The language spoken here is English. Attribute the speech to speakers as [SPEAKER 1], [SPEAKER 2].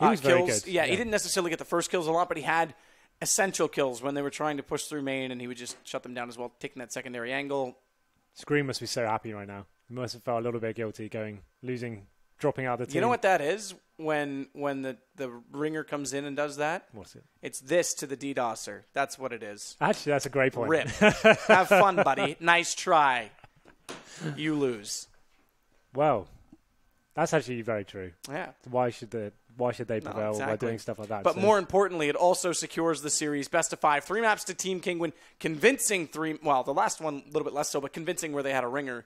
[SPEAKER 1] uh, kills. Yeah, yeah, he didn't necessarily get the first kills a lot, but he had essential kills when they were trying to push through Maine, and he would just shut them down as well, taking that secondary angle.
[SPEAKER 2] Screen must be so happy right now. He must have felt a little bit guilty going losing, dropping out of the team. You know what
[SPEAKER 1] that is when when the the ringer comes in and does that. What's it? It's this to the DDoSer. That's what it is.
[SPEAKER 2] Actually, that's a great point. Rip. have fun, buddy.
[SPEAKER 1] Nice try. You
[SPEAKER 2] lose. Well, that's actually very true. Yeah. Why should the why should they prevail no, exactly. by doing stuff like that? But so. more
[SPEAKER 1] importantly, it also secures the series best of five, three maps to Team Kingwin, convincing three. Well, the last one a little bit less so, but convincing where they had a ringer